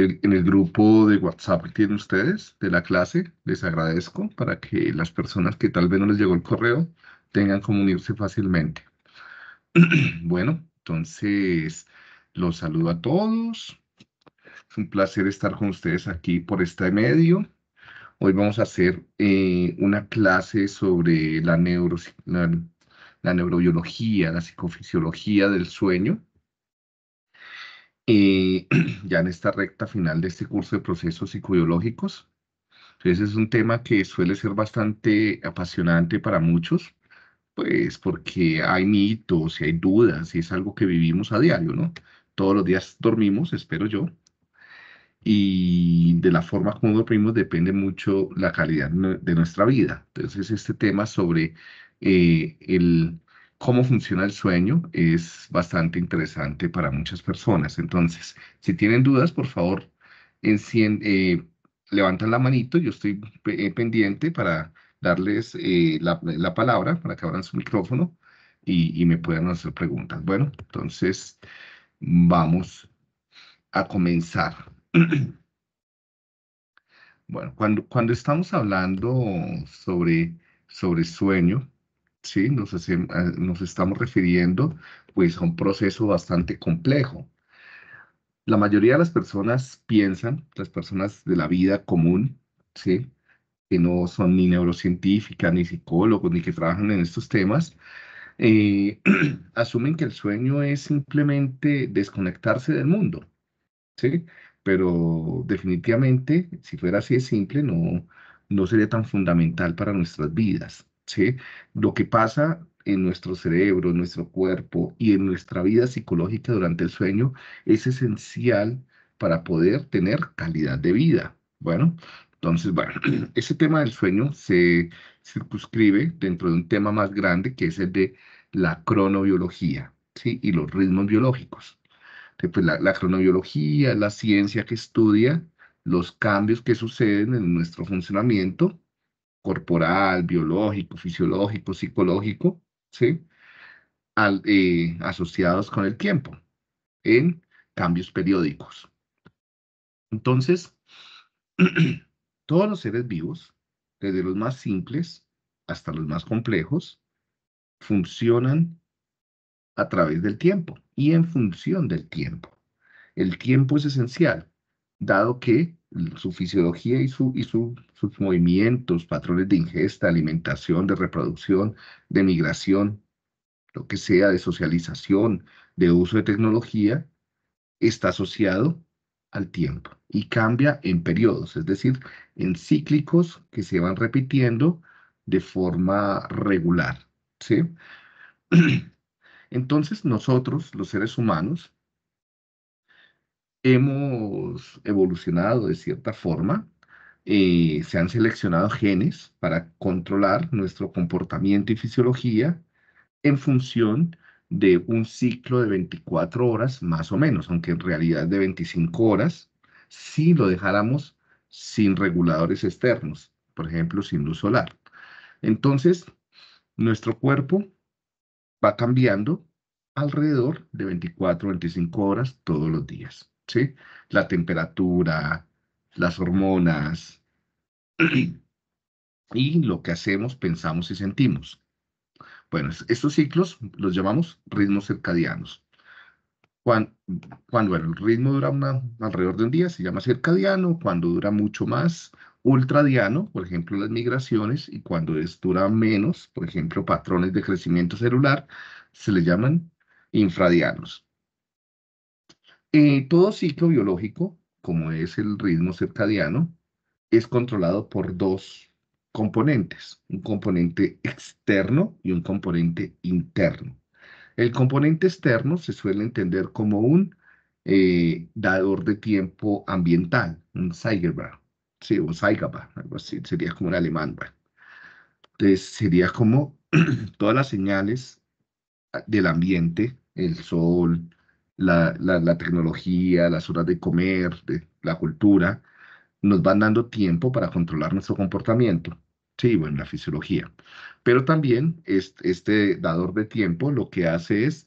en el, grupo de WhatsApp que tienen ustedes de la clase. Les agradezco para que las personas que tal vez no les llegó el correo tengan como unirse fácilmente. bueno, entonces los saludo a todos. Es un placer estar con ustedes aquí por este medio. Hoy vamos a hacer eh, una clase sobre la, neuro, la neurobiología, la psicofisiología del sueño eh, ya en esta recta final de este curso de procesos psicobiológicos. Entonces es un tema que suele ser bastante apasionante para muchos, pues porque hay mitos y hay dudas y es algo que vivimos a diario, ¿no? Todos los días dormimos, espero yo, y de la forma como dormimos depende mucho la calidad de nuestra vida. Entonces este tema sobre eh, el cómo funciona el sueño es bastante interesante para muchas personas. Entonces, si tienen dudas, por favor, levanten eh, levantan la manito, yo estoy eh, pendiente para darles eh, la, palabra, para que abran su micrófono y, me puedan hacer preguntas. Bueno, entonces vamos a comenzar. bueno, cuando, cuando estamos hablando sobre, sobre sueño, ¿sí? Ah, nos, estamos refiriendo pues a un proceso bastante complejo. La mayoría de las personas piensan, las personas de la vida común, ¿sí? que no son ni neurocientíficas, ni psicólogos, ni que trabajan en estos temas, eh, asumen que el sueño es simplemente desconectarse del mundo, ¿sí? Pero definitivamente, si fuera así de simple, no, no sería tan fundamental para nuestras vidas. ¿sí? Lo que pasa en nuestro cerebro, en nuestro cuerpo y en nuestra vida psicológica durante el sueño es esencial para poder tener calidad de vida. Bueno, entonces, bueno, ese tema del sueño se circunscribe dentro de un tema más grande que es el de la cronobiología y los ritmos biológicos. Eh, pues, la, la cronobiología la ciencia que estudia los cambios que suceden en nuestro funcionamiento corporal, biológico, fisiológico, psicológico, ¿sí? Eh, asociados con el tiempo en cambios periódicos. Entonces, todos los seres vivos, desde los más simples hasta los más complejos, funcionan a través del tiempo y en función del tiempo. El tiempo es esencial, dado que su fisiología y, su, sus movimientos, patrones de ingesta, alimentación, de reproducción, de migración, lo que sea, de socialización, de uso de tecnología, está asociado al tiempo y cambia en periodos, es decir, en cíclicos que se van repitiendo de forma regular. Entonces nosotros, los seres humanos, hemos evolucionado de cierta forma, eh, se han seleccionado genes para controlar nuestro comportamiento y fisiología en función de un ciclo de 24 horas más o menos, aunque en realidad de 25 horas, si lo dejáramos sin reguladores externos, por ejemplo, sin luz solar. Entonces, nuestro cuerpo va cambiando alrededor de 24 25 horas todos los días. La temperatura, las hormonas y lo que hacemos, pensamos y sentimos. Bueno, estos ciclos los llamamos ritmos circadianos. Cuando, el ritmo dura una, alrededor de un día, se llama circadiano, cuando dura mucho más, ultradiano, por ejemplo, las migraciones, y cuando dura menos, por ejemplo, patrones de crecimiento celular, se le llaman infradianos. Eh, todo ciclo biológico, como es el ritmo circadiano, es controlado por dos componentes, un componente externo y un componente interno. El componente externo se suele entender como un eh, dador de tiempo ambiental, un Zeitgeber. sí, un algo así, sería como un alemán. Entonces sería como todas las señales del ambiente, el sol, la, tecnología, las horas de comer, la cultura, nos van dando tiempo para controlar nuestro comportamiento. Sí, bueno, la fisiología. Pero también este dador de tiempo lo que hace es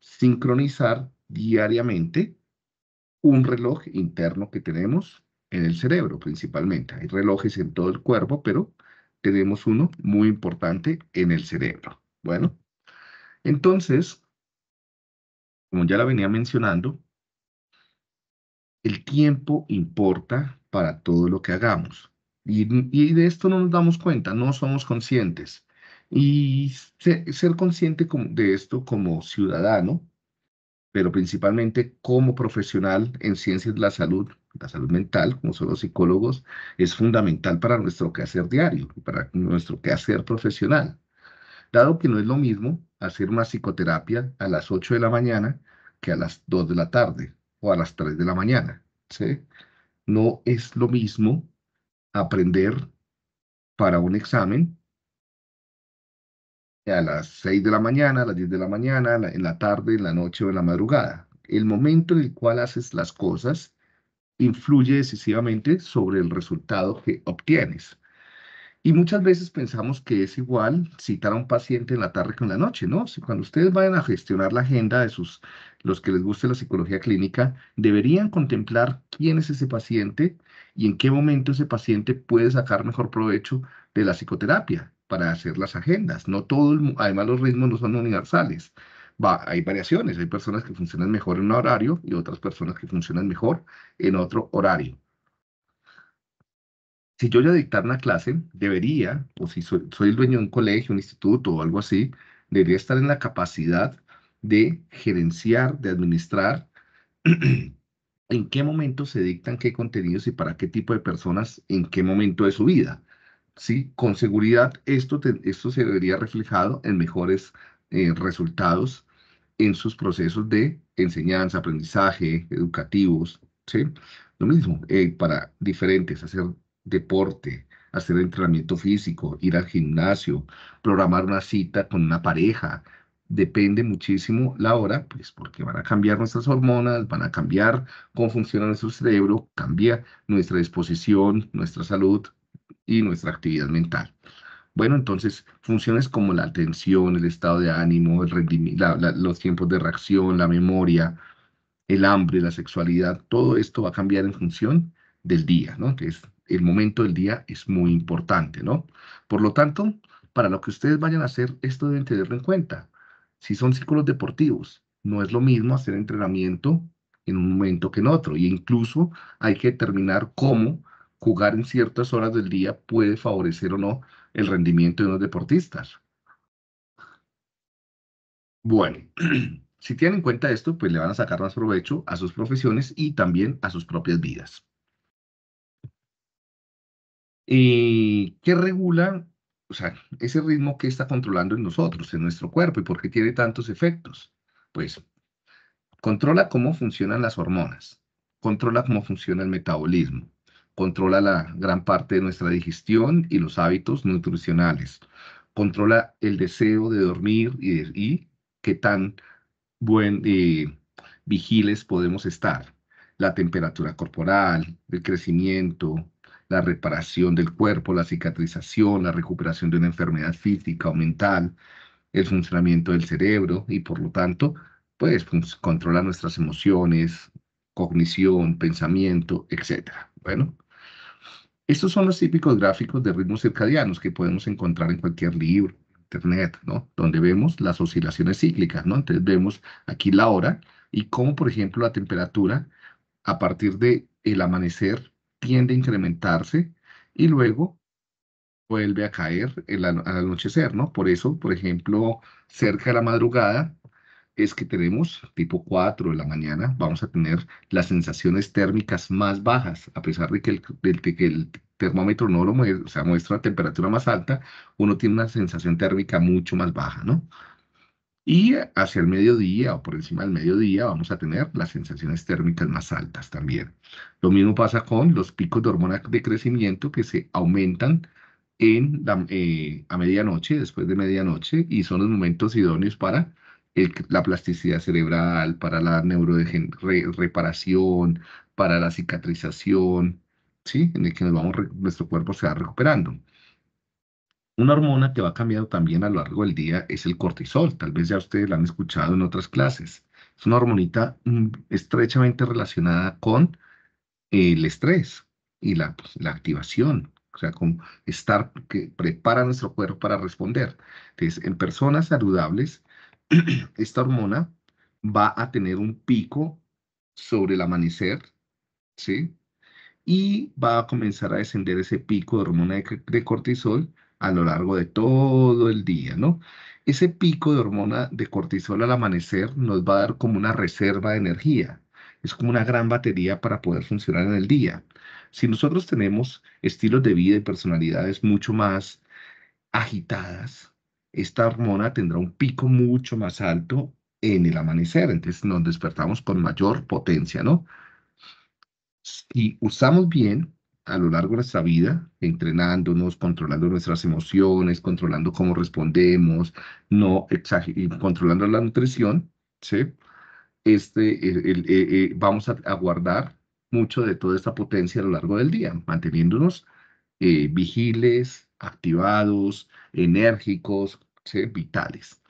sincronizar diariamente un reloj interno que tenemos en el cerebro principalmente. Hay relojes en todo el cuerpo, pero tenemos uno muy importante en el cerebro. Bueno, entonces, como ya la venía mencionando, el tiempo importa para todo lo que hagamos. Y, de esto no nos damos cuenta, no somos conscientes. Y ser, ser consciente de esto como ciudadano, pero principalmente como profesional en ciencias de la salud, la salud mental, como son los psicólogos, es fundamental para nuestro quehacer diario, para nuestro quehacer profesional dado que no es lo mismo hacer una psicoterapia a las 8 de la mañana que a las 2 de la tarde o a las 3 de la mañana. ¿sí? No es lo mismo aprender para un examen a las 6 de la mañana, a las 10 de la mañana, en la tarde, en la noche o en la madrugada. El momento en el cual haces las cosas influye decisivamente sobre el resultado que obtienes. Y muchas veces pensamos que es igual citar a un paciente en la tarde que en la noche, ¿no? Si cuando ustedes vayan a gestionar la agenda de sus, los que les guste la psicología clínica, deberían contemplar quién es ese paciente y en qué momento ese paciente puede sacar mejor provecho de la psicoterapia para hacer las agendas. No todo, además los ritmos no son universales. Va, hay variaciones, hay personas que funcionan mejor en un horario y otras personas que funcionan mejor en otro horario si yo voy a dictar una clase, debería, o si soy, el dueño de un colegio, un instituto o algo así, debería estar en la capacidad de gerenciar, de administrar en qué momento se dictan qué contenidos y para qué tipo de personas, en qué momento de su vida. ¿Sí? Con seguridad, esto, esto se debería reflejado en mejores eh, resultados en sus procesos de enseñanza, aprendizaje, educativos. ¿sí? Lo mismo, eh, para diferentes, hacer deporte, hacer entrenamiento físico, ir al gimnasio, programar una cita con una pareja. Depende muchísimo la hora, pues porque van a cambiar nuestras hormonas, van a cambiar cómo funciona nuestro cerebro, cambia nuestra disposición, nuestra salud y nuestra actividad mental. Bueno, entonces, funciones como la atención, el estado de ánimo, los tiempos de reacción, la memoria, el hambre, la sexualidad, todo esto va a cambiar en función del día, ¿no? el momento del día es muy importante, ¿no? Por lo tanto, para lo que ustedes vayan a hacer, esto deben tenerlo en cuenta. Si son círculos deportivos, no es lo mismo hacer entrenamiento en un momento que en otro. Y e incluso hay que determinar cómo jugar en ciertas horas del día puede favorecer o no el rendimiento de unos deportistas. Bueno, si tienen en cuenta esto, pues le van a sacar más provecho a sus profesiones y también a sus propias vidas y qué regula, o sea, ese ritmo que está controlando en nosotros, en nuestro cuerpo, y por qué tiene tantos efectos. Pues controla cómo funcionan las hormonas, controla cómo funciona el metabolismo, controla la gran parte de nuestra digestión y los hábitos nutricionales, controla el deseo de dormir y, qué tan buen eh, vigiles podemos estar, la temperatura corporal, el crecimiento, la reparación del cuerpo, la cicatrización, la recuperación de una enfermedad física o mental, el funcionamiento del cerebro y por lo tanto, pues, controlar nuestras emociones, cognición, pensamiento, etc. Bueno, estos son los típicos gráficos de ritmos circadianos que podemos encontrar en cualquier libro, internet, ¿no? Donde vemos las oscilaciones cíclicas, ¿no? Entonces vemos aquí la hora y cómo, por ejemplo, la temperatura a partir de el amanecer tiende a incrementarse y luego vuelve a caer al anochecer, ¿no? Por eso, por ejemplo, cerca de la madrugada es que tenemos tipo 4 de la mañana, vamos a tener las sensaciones térmicas más bajas, a pesar de que el, termómetro no lo muestra, o sea, muestra temperatura más alta, uno tiene una sensación térmica mucho más baja, ¿no? Y hacia el mediodía o por encima del mediodía vamos a tener las sensaciones térmicas más altas también. Lo mismo pasa con los picos de hormonas de crecimiento que se aumentan en eh, a medianoche, después de medianoche, y son los momentos idóneos para la plasticidad cerebral, para la neuroreparación, para la cicatrización, ¿sí? en el que nos nuestro cuerpo se va recuperando. Una hormona que va cambiando también a lo largo del día es el cortisol. Tal vez ya ustedes la han escuchado en otras clases. Es una hormonita mm, estrechamente relacionada con el estrés y pues, la, activación, o sea, con estar que prepara nuestro cuerpo para responder. Entonces, en personas saludables, esta hormona va a tener un pico sobre el amanecer, ¿sí? Y va a comenzar a descender ese pico de hormona de cortisol a lo largo de todo el día, ¿no? Ese pico de hormona de cortisol al amanecer nos va a dar como una reserva de energía. Es como una gran batería para poder funcionar en el día. Si nosotros tenemos estilos de vida y personalidades mucho más agitadas, esta hormona tendrá un pico mucho más alto en el amanecer. Entonces nos despertamos con mayor potencia, ¿no? Y usamos bien a lo largo de nuestra vida, entrenándonos, controlando nuestras emociones, controlando cómo respondemos, no controlando la nutrición, ¿sí? Este, eh, eh, vamos a, guardar mucho de toda esta potencia a lo largo del día, manteniéndonos eh, vigiles, activados, enérgicos, vitales.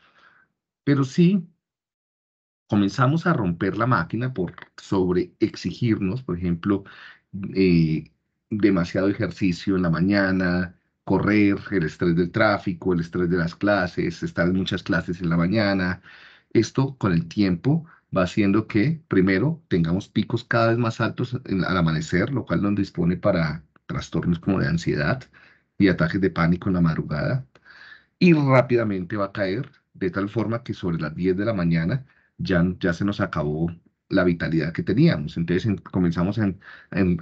Pero sí comenzamos a romper la máquina por sobre exigirnos, por ejemplo, demasiado ejercicio en la mañana, correr, el estrés del tráfico, el estrés de las clases, estar en muchas clases en la mañana. Esto con el tiempo va haciendo que, primero, tengamos picos cada vez más altos al amanecer, lo cual nos dispone para trastornos como de ansiedad y ataques de pánico en la madrugada. Y rápidamente va a caer de tal forma que sobre las 10 de la mañana ya, ya se nos acabó la vitalidad que teníamos. Entonces comenzamos en,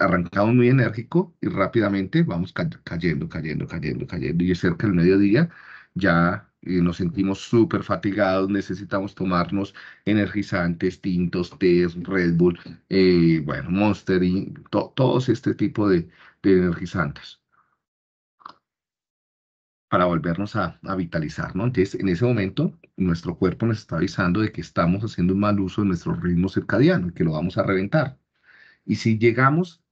arrancamos muy enérgico y rápidamente vamos cayendo, cayendo, cayendo, cayendo. Y cerca del mediodía ya eh, nos sentimos súper fatigados, necesitamos tomarnos energizantes, tintos, té, Red Bull, eh, bueno, Monster y todos este tipo de, energizantes para volvernos a, a vitalizar, ¿no? Entonces, en ese momento nuestro cuerpo nos está avisando de que estamos haciendo un mal uso de nuestro ritmo circadiano y que lo vamos a reventar. Y si llegamos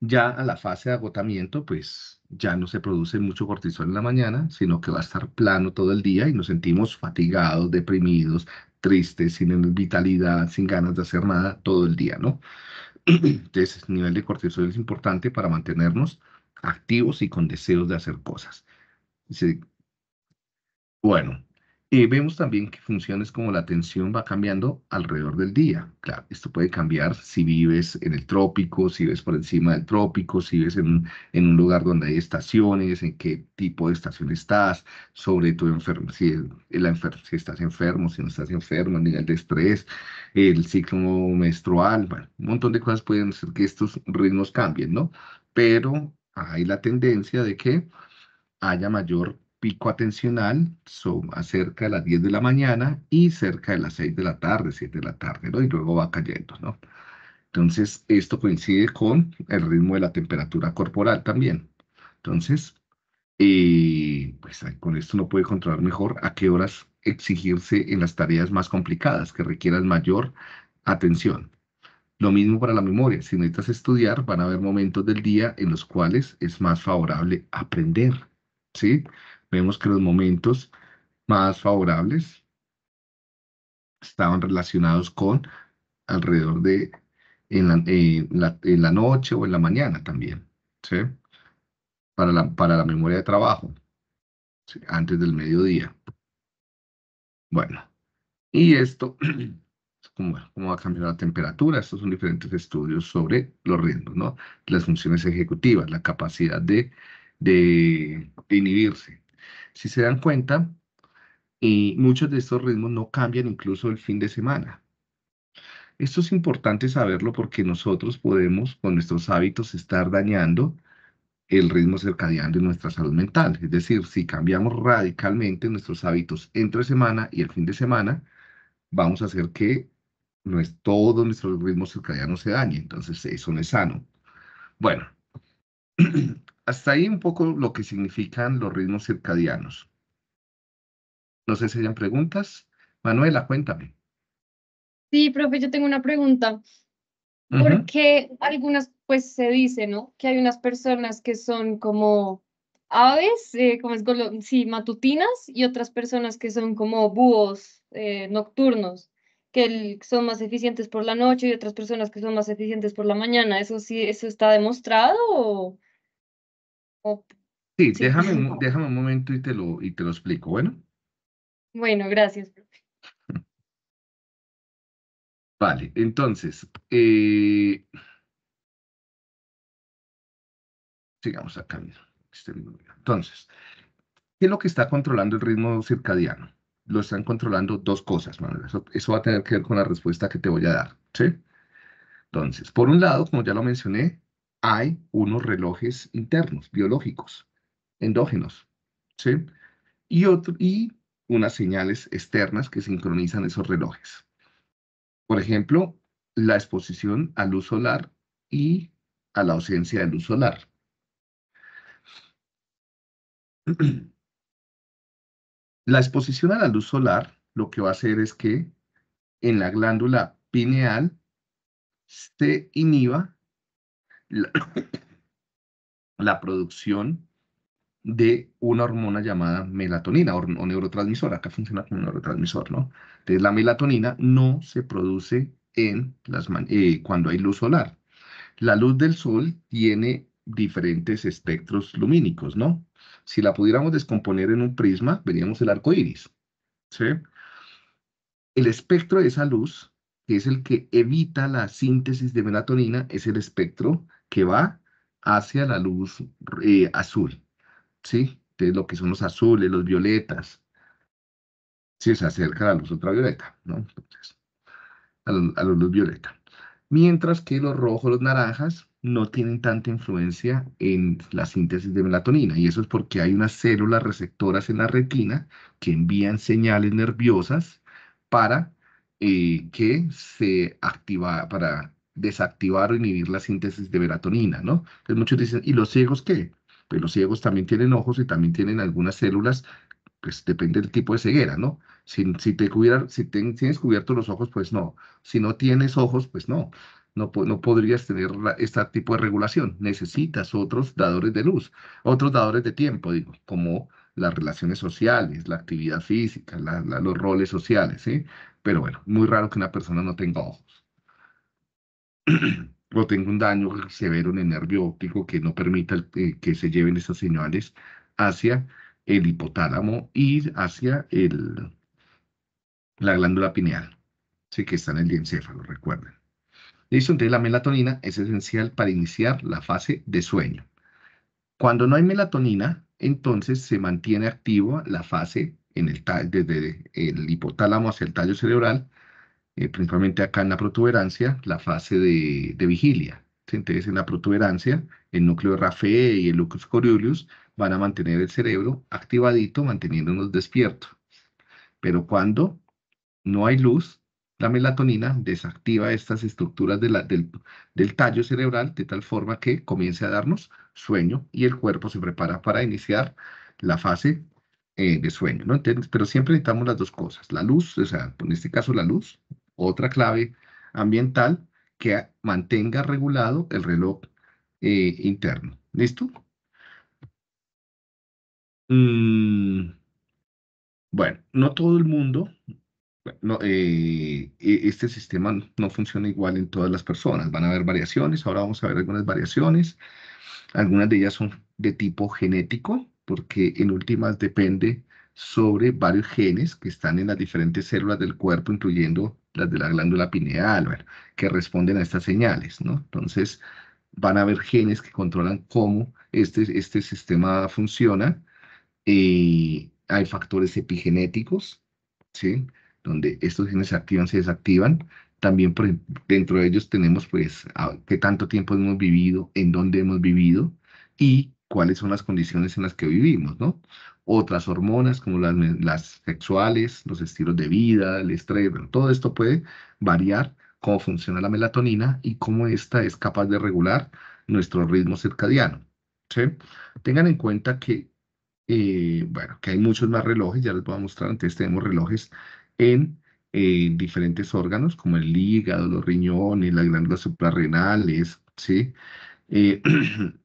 ya a la fase de agotamiento, pues ya no se produce mucho cortisol en la mañana, sino que va a estar plano todo el día y nos sentimos fatigados, deprimidos, tristes, sin vitalidad, sin ganas de hacer nada todo el día, ¿no? Entonces, el nivel de cortisol es importante para mantenernos activos y con deseos de hacer cosas. Bueno, vemos también que funciones como la tensión va cambiando alrededor del día. Claro, esto puede cambiar si vives en el trópico, si vives por encima del trópico, si vives en un, lugar donde hay estaciones, en qué tipo de estación estás, sobre tu enfermo, si, estás enfermo, si no estás enfermo, el nivel de estrés, el ciclo menstrual, un montón de cosas pueden hacer que estos ritmos cambien, ¿no? Pero hay la tendencia de que haya mayor pico atencional son acerca de las 10 de la mañana y cerca de las 6 de la tarde, 7 de la tarde, ¿no? Y luego va cayendo, ¿no? Entonces, esto coincide con el ritmo de la temperatura corporal también. Entonces, eh, pues con esto uno puede controlar mejor a qué horas exigirse en las tareas más complicadas, que requieran mayor atención. Lo mismo para la memoria. Si necesitas estudiar, van a haber momentos del día en los cuales es más favorable aprender, ¿sí? Vemos que los momentos más favorables estaban relacionados con alrededor de en la, noche o en la mañana también, ¿sí? Para la, para la memoria de trabajo, antes del mediodía. Bueno, y esto, ¿cómo, va a cambiar la temperatura? Estos son diferentes estudios sobre los ritmos, ¿no? Las funciones ejecutivas, la capacidad de inhibirse, si se dan cuenta, eh, muchos de estos ritmos no cambian incluso el fin de semana. Esto es importante saberlo porque nosotros podemos con nuestros hábitos estar dañando el ritmo circadiano de nuestra salud mental. Es decir, si cambiamos radicalmente nuestros hábitos entre semana y el fin de semana, vamos a hacer que no es todo nuestro ritmo circadiano se dañe. Entonces, eso no es sano. Bueno, Hasta ahí un poco lo que significan los ritmos circadianos. No sé si hayan preguntas. Manuela, cuéntame. Sí, profe, yo tengo una pregunta. Porque algunas, pues se dice, ¿no? Que hay unas personas que son como aves, eh, como es, sí, matutinas, y otras personas que son como búhos eh, nocturnos, que son más eficientes por la noche y otras personas que son más eficientes por la mañana. ¿Eso sí, eso está demostrado sí, déjame, un, déjame un momento y te, lo, y te lo explico, ¿bueno? Bueno, gracias, profe. Vale, entonces, eh. sigamos acá mismo. Entonces, ¿qué es lo que está controlando el ritmo circadiano? Lo están controlando dos cosas, Manuel. Eso, eso, va a tener que ver con la respuesta que te voy a dar, ¿sí? Entonces, por un lado, como ya lo mencioné, hay unos relojes internos, biológicos, endógenos, ¿sí? Y, otro, y unas señales externas que sincronizan esos relojes. Por ejemplo, la exposición a luz solar y a la ausencia de luz solar. La exposición a la luz solar lo que va a hacer es que en la glándula pineal se inhiba la, producción de una hormona llamada melatonina o, neurotransmisor. Acá funciona como neurotransmisor, ¿no? Entonces, la melatonina no se produce en las eh, cuando hay luz solar. La luz del sol tiene diferentes espectros lumínicos, ¿no? Si la pudiéramos descomponer en un prisma, veríamos el arco iris, ¿sí? El espectro de esa luz, que es el que evita la síntesis de melatonina, es el espectro que va hacia la luz eh, azul, ¿sí? Entonces, lo que son los azules, los violetas, si se acerca a la luz ultravioleta, ¿no? a, la luz violeta. Mientras que los rojos, los naranjas, no tienen tanta influencia en la síntesis de melatonina, y eso es porque hay unas células receptoras en la retina que envían señales nerviosas para eh, que se activa, para desactivar o inhibir la síntesis de melatonina, ¿no? Entonces muchos dicen, ¿y los ciegos qué? Pues los ciegos también tienen ojos y también tienen algunas células, pues depende del tipo de ceguera, ¿no? Si, te si tienes cubiertos los ojos, pues no. Si no tienes ojos, pues no. No, no, podrías tener este tipo de regulación. Necesitas otros dadores de luz, otros dadores de tiempo, digo, como las relaciones sociales, la actividad física, los roles sociales, ¿sí? Pero bueno, muy raro que una persona no tenga ojos. o tengo un daño severo en el nervio óptico que no permita eh, que se lleven esas señales hacia el hipotálamo y hacia la glándula pineal, ¿sí? que está en el diencéfalo, recuerden. Listo, entonces la melatonina es esencial para iniciar la fase de sueño. Cuando no hay melatonina, entonces se mantiene activa la fase en el, desde el hipotálamo hacia el tallo cerebral eh, principalmente acá en la protuberancia, la fase de, vigilia. se Entonces, en la protuberancia, el núcleo de Rafe y el núcleo Coriolius van a mantener el cerebro activadito, manteniéndonos despiertos. Pero cuando no hay luz, la melatonina desactiva estas estructuras del, tallo cerebral de tal forma que comience a darnos sueño y el cuerpo se prepara para iniciar la fase eh, de sueño, ¿no? pero siempre necesitamos las dos cosas, la luz, o sea, en este caso la luz, otra clave ambiental que mantenga regulado el reloj eh, interno. ¿Listo? Mm, bueno, no todo el mundo, no, eh, e-, este sistema no funciona igual en todas las personas. Van a haber variaciones, ahora vamos a ver algunas variaciones. Algunas de ellas son de tipo genético, porque en últimas depende sobre varios genes que están en las diferentes células del cuerpo, incluyendo las de la glándula pineal, que responden a estas señales, ¿no? Entonces, van a haber genes que controlan cómo este, este sistema funciona. y hay factores epigenéticos, ¿sí? Donde estos genes se activan, se desactivan. También dentro de ellos tenemos, pues, qué tanto tiempo hemos vivido, en dónde hemos vivido y cuáles son las condiciones en las que vivimos, ¿no? otras hormonas como las, sexuales, los estilos de vida, el estrés, todo esto puede variar cómo funciona la melatonina y cómo esta es capaz de regular nuestro ritmo circadiano. Tengan en cuenta que, eh, bueno, que hay muchos más relojes, ya les voy a mostrar, antes tenemos relojes en eh, diferentes órganos como el hígado, los riñones, las glándulas suprarrenales, ¿sí? Eh,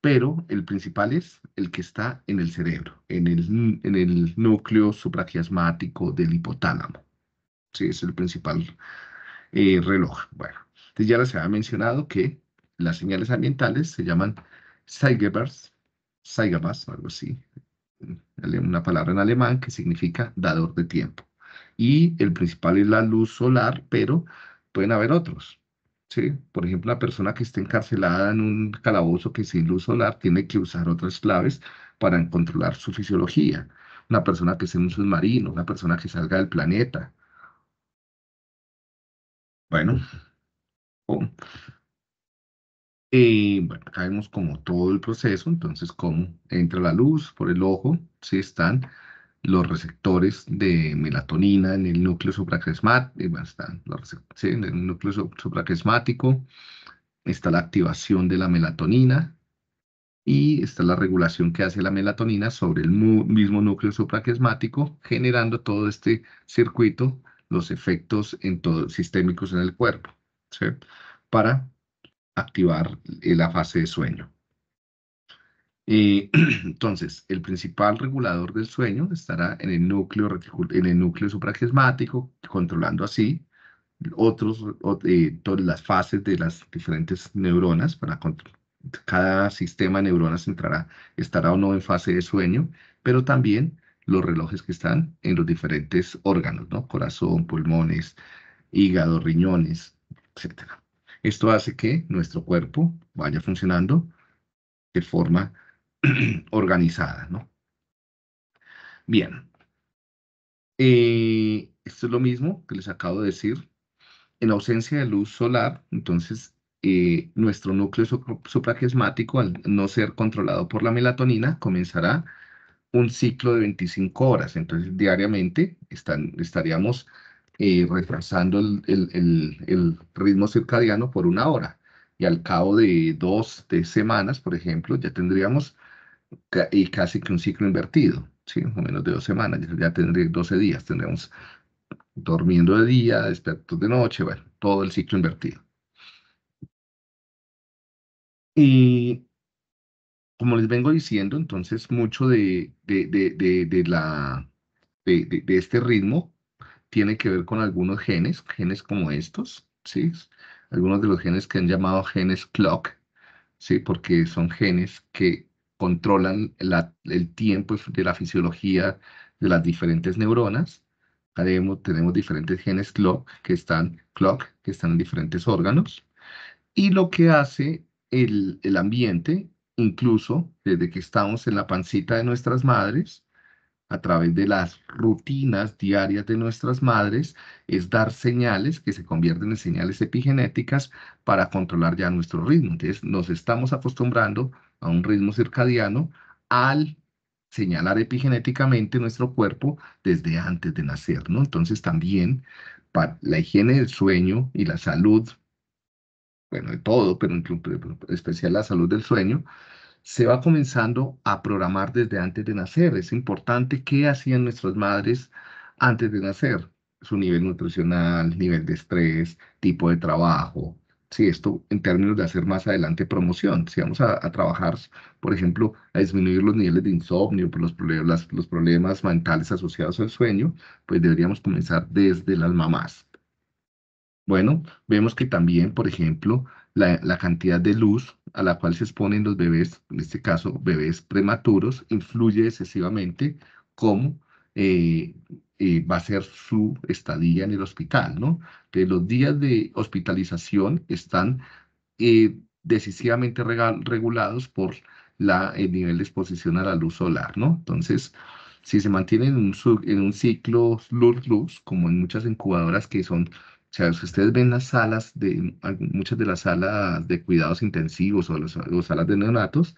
pero el principal es el que está en el cerebro, en el, núcleo suprachiasmático del hipotálamo. Sí, es el principal eh, reloj. Bueno, ya les había mencionado que las señales ambientales se llaman Zeigebers, Zeigebers, algo así, una palabra en alemán que significa dador de tiempo. Y el principal es la luz solar, pero pueden haber otros. ¿sí? Por ejemplo, la persona que está encarcelada en un calabozo que sin luz solar tiene que usar otras claves para controlar su fisiología. Una persona que sea un submarino, una persona que salga del planeta. Oh. Bueno. acá vemos como todo el proceso, entonces cómo entra la luz por el ojo, si están los receptores de melatonina en el núcleo supraquiasmático, está, está la activación de la melatonina y está la regulación que hace la melatonina sobre el mismo núcleo supraquiasmático, generando todo este circuito, los efectos en sistémicos en el cuerpo, para activar eh, la fase de sueño. entonces, el principal regulador del sueño estará en el núcleo, en el núcleo controlando así otros, eh, todas las fases de las diferentes neuronas para Cada sistema de neuronas estará o no en fase de sueño, pero también los relojes que están en los diferentes órganos, ¿no? Corazón, pulmones, hígado, riñones, etc. Esto hace que nuestro cuerpo vaya funcionando de forma organizada, ¿no? Bien. Eh, esto es lo mismo que les acabo de decir. En ausencia de luz solar, entonces eh, nuestro núcleo supraquiasmático, al no ser controlado por la melatonina, comenzará un ciclo de 25 horas. Entonces, diariamente estaríamos eh, retrasando el, el, ritmo circadiano por una hora. Y al cabo de dos de semanas, por ejemplo, ya tendríamos y casi que un ciclo invertido, ¿sí? o menos de dos semanas, ya tendría 12 días, tendríamos durmiendo de día, despiertos de noche, bueno, todo el ciclo invertido. Y como les vengo diciendo, entonces mucho de, de, de, de la, de, este ritmo tiene que ver con algunos genes, genes como estos, ¿sí? Algunos de los genes que han llamado genes clock, ¿sí? Porque son genes que controlan el tiempo de la fisiología de las diferentes neuronas. Tenemos, tenemos diferentes genes clock que, están, clock que están en diferentes órganos. Y lo que hace el ambiente, incluso desde que estamos en la pancita de nuestras madres, a través de las rutinas diarias de nuestras madres, es dar señales que se convierten en señales epigenéticas para controlar ya nuestro ritmo. Entonces, nos estamos acostumbrando a un ritmo circadiano al señalar epigenéticamente nuestro cuerpo desde antes de nacer, ¿no? Entonces, también para la higiene del sueño y la salud, bueno, de todo, pero en especial la salud del sueño, se va comenzando a programar desde antes de nacer. Es importante qué hacían nuestras madres antes de nacer, su nivel nutricional, nivel de estrés, tipo de trabajo. Si esto en términos de hacer más adelante promoción. Si vamos a, trabajar, por ejemplo, a disminuir los niveles de insomnio, los, problemas, los problemas mentales asociados al sueño, pues deberíamos comenzar desde las mamás. Bueno, vemos que también, por ejemplo, la cantidad de luz a la cual se exponen los bebés, en este caso bebés prematuros, influye excesivamente cómo eh, eh, va a ser su estadía en el hospital, ¿no? Que los días de hospitalización están eh, decisivamente regulados por la, el nivel de exposición a la luz solar, ¿no? Entonces, si se mantiene en un, en un ciclo luz-luz, como en muchas incubadoras que son o sea, si ustedes ven las salas de, muchas de las salas de cuidados intensivos o las, salas de neonatos,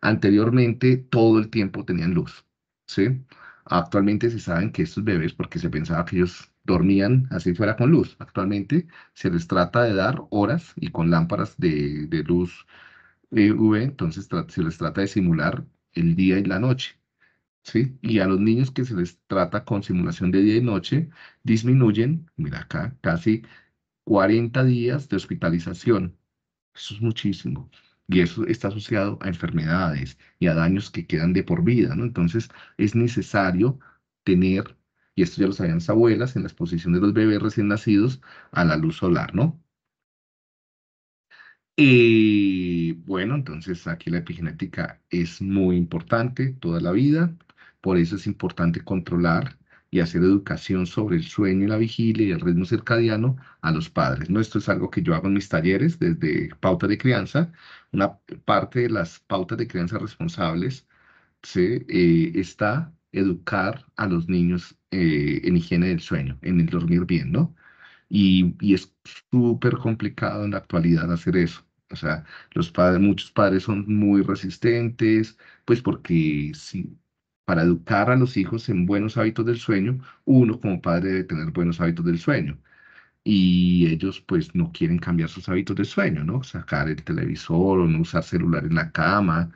anteriormente todo el tiempo tenían luz, ¿sí? Actualmente se saben que estos bebés, porque se pensaba que ellos dormían así fuera con luz, actualmente se les trata de dar horas y con lámparas de, de luz eh, UV, entonces se les trata de simular el día y la noche. ¿sí? Y a los niños que se les trata con simulación de día y noche, disminuyen, mira acá, casi 40 días de hospitalización. Eso es muchísimo. Y eso está asociado a enfermedades y a daños que quedan de por vida, ¿no? Entonces, es necesario tener, y esto ya lo sabían las abuelas, en la exposición de los bebés recién nacidos a la luz solar, ¿no? Y eh, bueno, entonces aquí la epigenética es muy importante toda la vida. Por eso es importante controlar y hacer educación sobre el sueño y la vigilia y el ritmo circadiano a los padres. ¿no? Esto es algo que yo hago en mis talleres desde pauta de crianza. Una parte de las pautas de crianza responsables ¿sí? Eh, está educar a los niños eh, en higiene del sueño, en el dormir bien, ¿no? Y, es súper complicado en la actualidad hacer eso. O sea, los padres, muchos padres son muy resistentes, pues porque si para educar a los hijos en buenos hábitos del sueño, uno como padre debe tener buenos hábitos del sueño. Y ellos pues no quieren cambiar sus hábitos de sueño, ¿no? Sacar el televisor o no usar celular en la cama,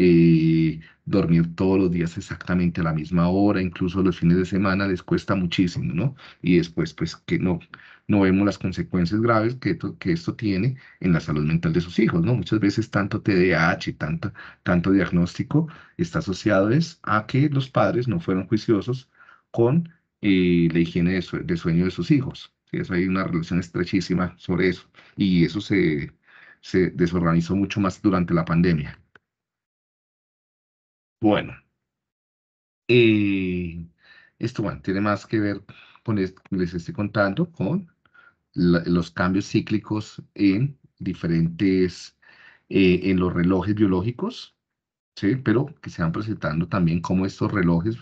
eh, dormir todos los días exactamente a la misma hora, incluso los fines de semana les cuesta muchísimo, ¿no? Y después, pues, que no, no vemos las consecuencias graves que, esto, que esto tiene en la salud mental de sus hijos, ¿no? Muchas veces tanto TDAH, tanto, tanto diagnóstico está asociado es a que los padres no fueron juiciosos con eh, la higiene de, sueño de sus hijos. Eso hay una relación estrechísima sobre eso. Y eso se, se desorganizó mucho más durante la pandemia. Bueno, eh, esto tiene más que ver con, les estoy contando, con los cambios cíclicos en diferentes, eh, en los relojes biológicos, ¿sí? pero que se van presentando también como estos relojes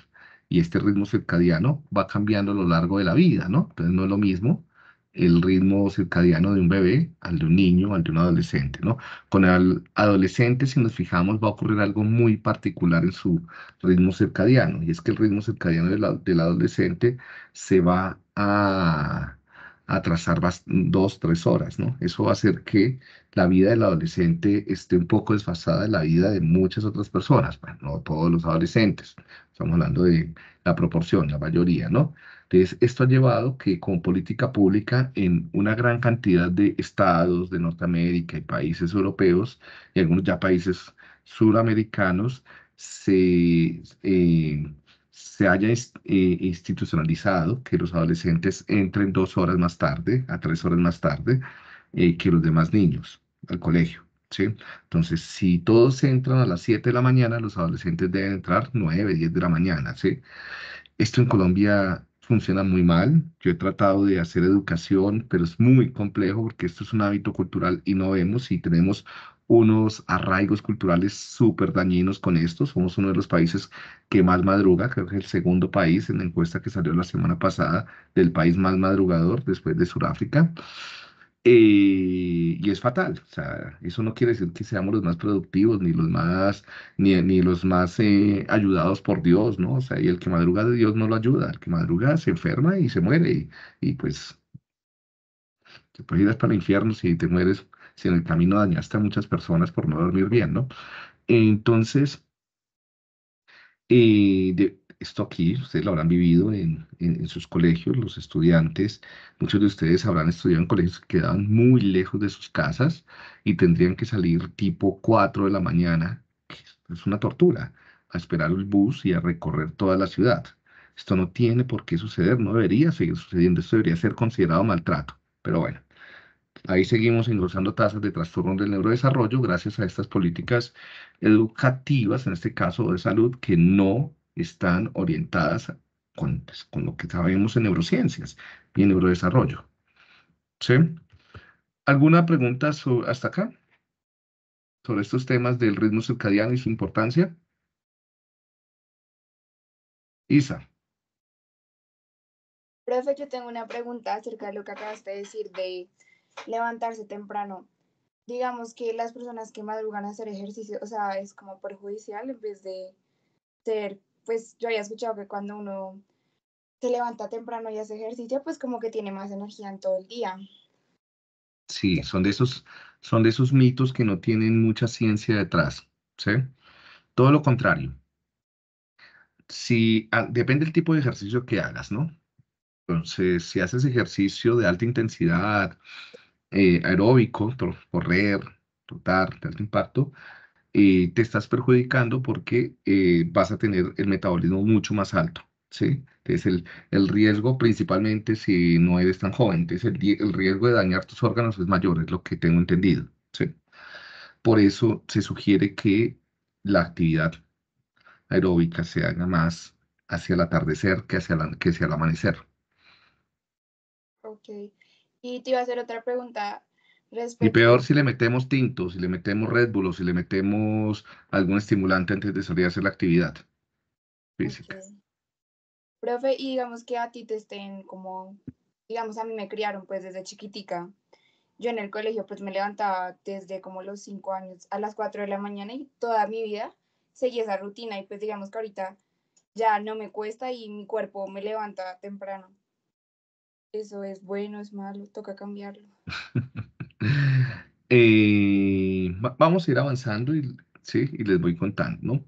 y este ritmo circadiano va cambiando a lo largo de la vida, ¿no? Entonces no es lo mismo el ritmo circadiano de un bebé al de un niño, al de un adolescente, ¿no? Con el adolescente, si nos fijamos, va a ocurrir algo muy particular en su ritmo circadiano, y es que el ritmo circadiano del, adolescente se va a atrasar dos, tres horas, ¿no? Eso va a hacer que la vida del adolescente esté un poco desfasada de la vida de muchas otras personas, bueno, pues, no todos los adolescentes, estamos hablando de la proporción, la mayoría, ¿no? Entonces, esto ha llevado que con política pública en una gran cantidad de estados de Norteamérica y países europeos y algunos ya países suramericanos se, eh, se haya eh, institucionalizado que los adolescentes entren dos horas más tarde, a tres horas más tarde, eh, que los demás niños al colegio. ¿sí? Entonces, si todos entran a las 7 de la mañana, los adolescentes deben entrar 9, 10 de la mañana. ¿sí? Esto en Colombia funciona muy mal. Yo he tratado de hacer educación, pero es muy complejo porque esto es un hábito cultural y no vemos y tenemos unos arraigos culturales súper dañinos con esto. Somos uno de los países que más madruga, creo que es el segundo país en la encuesta que salió la semana pasada del país más madrugador después de Sudáfrica. Eh, y es fatal. O sea, eso no quiere decir que seamos los más productivos, ni los más, ni, ni los más eh, ayudados por Dios, ¿no? O sea, y el que madruga de Dios no lo ayuda, el que madruga se enferma y se muere. Y, y pues te puedes ir hasta el infierno si te mueres, si en el camino dañaste a muchas personas por no dormir bien, ¿no? Entonces, eh, de, esto aquí, ustedes lo habrán vivido en, sus colegios, los estudiantes, muchos de ustedes habrán estudiado en colegios que quedaban muy lejos de sus casas y tendrían que salir tipo 4 de la mañana, que es una tortura, a esperar el bus y a recorrer toda la ciudad. Esto no tiene por qué suceder, no debería seguir sucediendo, esto debería ser considerado maltrato, pero bueno. Ahí seguimos engrosando tasas de trastornos del neurodesarrollo gracias a estas políticas educativas, en este caso de salud, que no están orientadas con, con lo que sabemos en neurociencias y en neurodesarrollo. ¿Sí? ¿Alguna pregunta hasta acá? Sobre estos temas del ritmo circadiano y su importancia. Isa. Profe, yo tengo una pregunta acerca de lo que acabaste de decir de levantarse temprano. Digamos que las personas que madrugan a hacer ejercicio, o sea, es como perjudicial en vez de ser pues yo había escuchado que cuando uno se levanta temprano y hace ejercicio, pues como que tiene más energía en todo el día. Sí, son de esos, son de esos mitos que no tienen mucha ciencia detrás, ¿sí? Todo lo contrario. Si, ah, depende del tipo de ejercicio que hagas, ¿no? Entonces, si haces ejercicio de alta intensidad, eh, aeróbico, correr, trotar, de alto impacto, eh, te estás perjudicando porque eh, vas a tener el metabolismo mucho más alto. ¿sí? Entonces, el, el riesgo, principalmente si no eres tan joven, entonces el, riesgo de dañar tus órganos es mayor, es lo que tengo entendido. ¿sí? Por eso se sugiere que la actividad aeróbica se haga más hacia el atardecer que hacia, la, que hacia el amanecer. Ok. Y te iba a hacer otra pregunta. Y peor si le metemos tintos, si le metemos Red Bull o si le metemos algún estimulante antes de salir a hacer la actividad física. Profe, y digamos que a ti te estén como, digamos, a mí me criaron pues desde chiquitica. Yo en el colegio pues me levantaba desde como los 5 años a las 4 de la mañana y toda mi vida seguía esa rutina y pues digamos que ahorita ya no me cuesta y mi cuerpo me levanta temprano. Eso es bueno, es malo, toca cambiarlo. Eh, vamos a ir avanzando y, sí, y les voy contando, ¿no?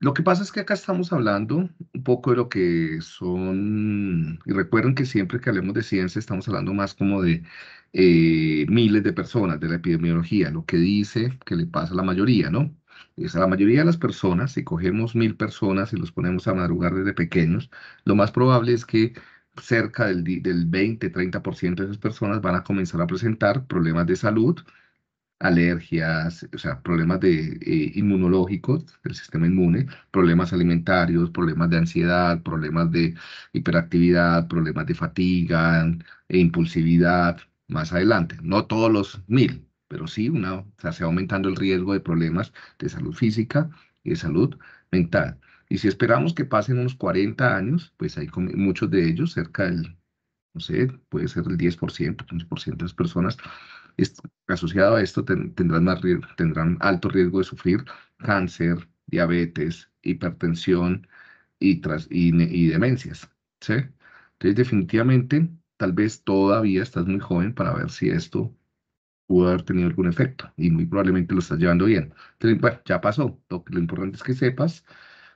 Lo que pasa es que acá estamos hablando un poco de lo que son, y recuerden que siempre que hablemos de ciencia estamos hablando más como de eh, miles de personas, de la epidemiología, lo que dice que le pasa a la mayoría, ¿no? Es a la mayoría de las personas, si cogemos mil personas y los ponemos a madrugar desde pequeños, lo más probable es que cerca del, del 20-30% de esas personas van a comenzar a presentar problemas de salud, alergias, o sea, problemas de, eh, inmunológicos del sistema inmune, problemas alimentarios, problemas de ansiedad, problemas de hiperactividad, problemas de fatiga e impulsividad más adelante. No todos los mil, pero sí una, o sea, se va aumentando el riesgo de problemas de salud física y de salud mental. Y si esperamos que pasen unos 40 años, pues hay muchos de ellos, cerca del, no sé, puede ser el 10%, 15% de las personas asociado a esto tendrán, más, tendrán alto riesgo de sufrir cáncer, diabetes, hipertensión y, y, demencias. ¿sí? Entonces, definitivamente, tal vez todavía estás muy joven para ver si esto pudo haber tenido algún efecto y muy probablemente lo estás llevando bien. bueno, ya pasó. Lo, importante es que sepas,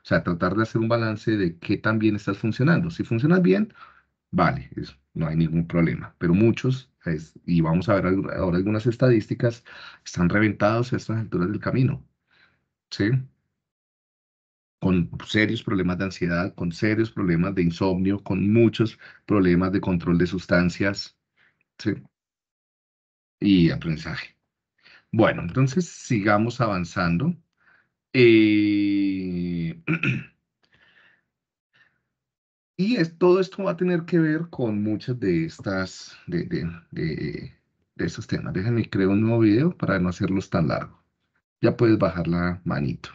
o sea, tratar de hacer un balance de qué tan bien estás funcionando. Si funcionas bien, vale, no hay ningún problema. Pero muchos pues, y vamos a ver ahora algunas estadísticas, están reventados a estas alturas del camino, ¿sí? Con serios problemas de ansiedad, con serios problemas de insomnio, con muchos problemas de control de sustancias, ¿sí? Y aprendizaje. Bueno, entonces sigamos avanzando. Eh... Y es, todo esto va a tener que ver con muchas de estas, de, de, esos temas. Déjenme crear un nuevo video para no hacerlos tan largo. Ya puedes bajar la manito.